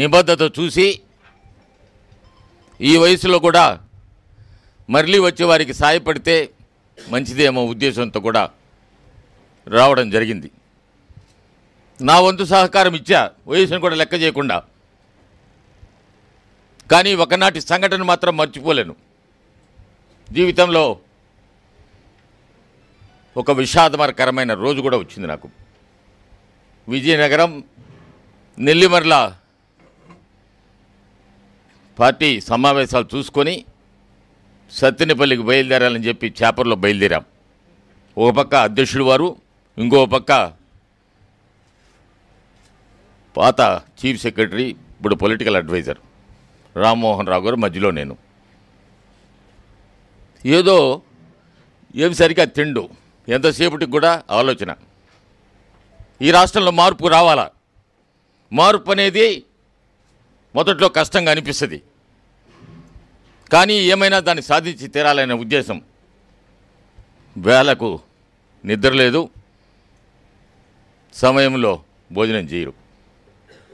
నిబద్ధత చూసి ఈ వయసులో కూడా మరలీ వచ్చే వారికి సాయపడితే మంచిదేమో ఉద్దేశంతో కూడా రావడం జరిగింది నా వంతు సహకారం ఇచ్చా వయసును కూడా లెక్క చేయకుండా కానీ ఒకనాటి సంఘటన మాత్రం మర్చిపోలేను జీవితంలో ఒక విషాదమరకరమైన రోజు కూడా వచ్చింది నాకు విజయనగరం నెల్లిమర్ల పార్టీ సమావేశాలు చూసుకొని సత్తినపల్లికి బయలుదేరాలని చెప్పి చేపర్లో బయలుదేరాం ఒక పక్క అధ్యక్షుడు వారు ఇంకో పక్క పాత చీఫ్ సెక్రటరీ ఇప్పుడు పొలిటికల్ అడ్వైజర్ రామ్మోహన్ రావు గారు మధ్యలో నేను ఏదో ఏమి సరిగ్గా తిండు ఎంతసేపటికి కూడా ఆలోచన ఈ రాష్ట్రంలో మార్పు రావాలా మార్పు అనేది మొదట్లో కష్టంగా అనిపిస్తుంది కానీ ఏమైనా దాన్ని సాధించి తీరాలనే ఉద్దేశం వేళకు నిద్ర లేదు సమయంలో భోజనం చేయరు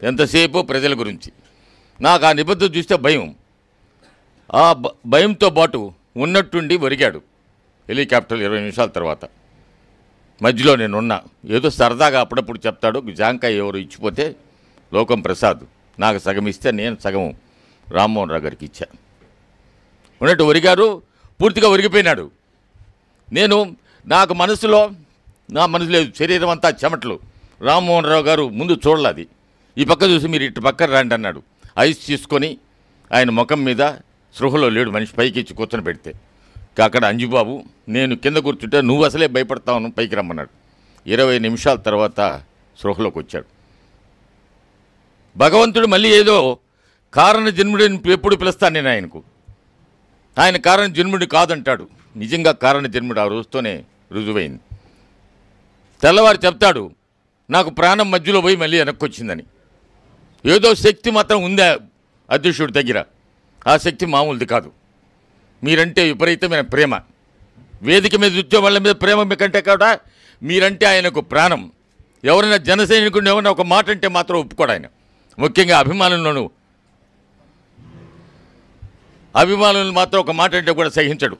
ఎంతసేపు ప్రజల గురించి నాకు ఆ నిబద్ధత చూస్తే భయం ఆ భయంతో పాటు ఉన్నట్టుండి ఒరిగాడు హెలికాప్టర్ ఇరవై నిమిషాల తర్వాత మధ్యలో నేనున్నా ఏదో సరదాగా అప్పుడప్పుడు చెప్తాడు జాంకాయ ఎవరు ఇచ్చిపోతే లోకం ప్రసాద్ నాకు సగం ఇస్తే నేను సగం రామ్మోహన్ రావు గారికి ఇచ్చా ఉన్నట్టు ఒరిగారు పూర్తిగా ఒరిగిపోయినాడు నేను నాకు మనసులో నా మనసు లేదు శరీరం అంతా చెమట్లు రామ్మోహన్ రావు గారు ముందు చూడలేదు ఈ పక్క చూసి మీరు ఇటు పక్క రండి అన్నాడు ఐస్ తీసుకొని ఆయన ముఖం మీద సృహలో లేడు మనిషి పైకి ఇచ్చి కూర్చొని పెడితే అక్కడ అంజుబాబు నేను కింద కూర్చుంటే నువ్వు అసలే భయపడతావును పైకి రమ్మన్నాడు ఇరవై నిమిషాల తర్వాత సృహలోకి వచ్చాడు భగవంతుడు మళ్ళీ ఏదో కారణ జన్ముడిని ఎప్పుడు పిలుస్తాను నేను ఆయనకు ఆయన కారణ జన్ముడు కాదంటాడు నిజంగా కారణ జన్ముడు ఆ రోజుతోనే రుజువైంది తెల్లవారు చెప్తాడు నాకు ప్రాణం మధ్యలో పోయి మళ్ళీ వెనక్కి వచ్చిందని ఏదో శక్తి మాత్రం ఉందా అధ్యక్షుడి దగ్గర ఆ శక్తి మామూలుది కాదు మీరంటే విపరీతమైన ప్రేమ వేదిక మీద ఉద్యోగం వాళ్ళ మీద ప్రేమ మీకంటే కాదు మీరంటే ఆయనకు ప్రాణం ఎవరైనా జనసైనికుడిని ఏమైనా ఒక మాట అంటే మాత్రం ఒప్పుకోడు ఆయన ముఖ్యంగా అభిమానులను అభిమానులు మాత్రం ఒక మాట అంటే కూడా సహించడు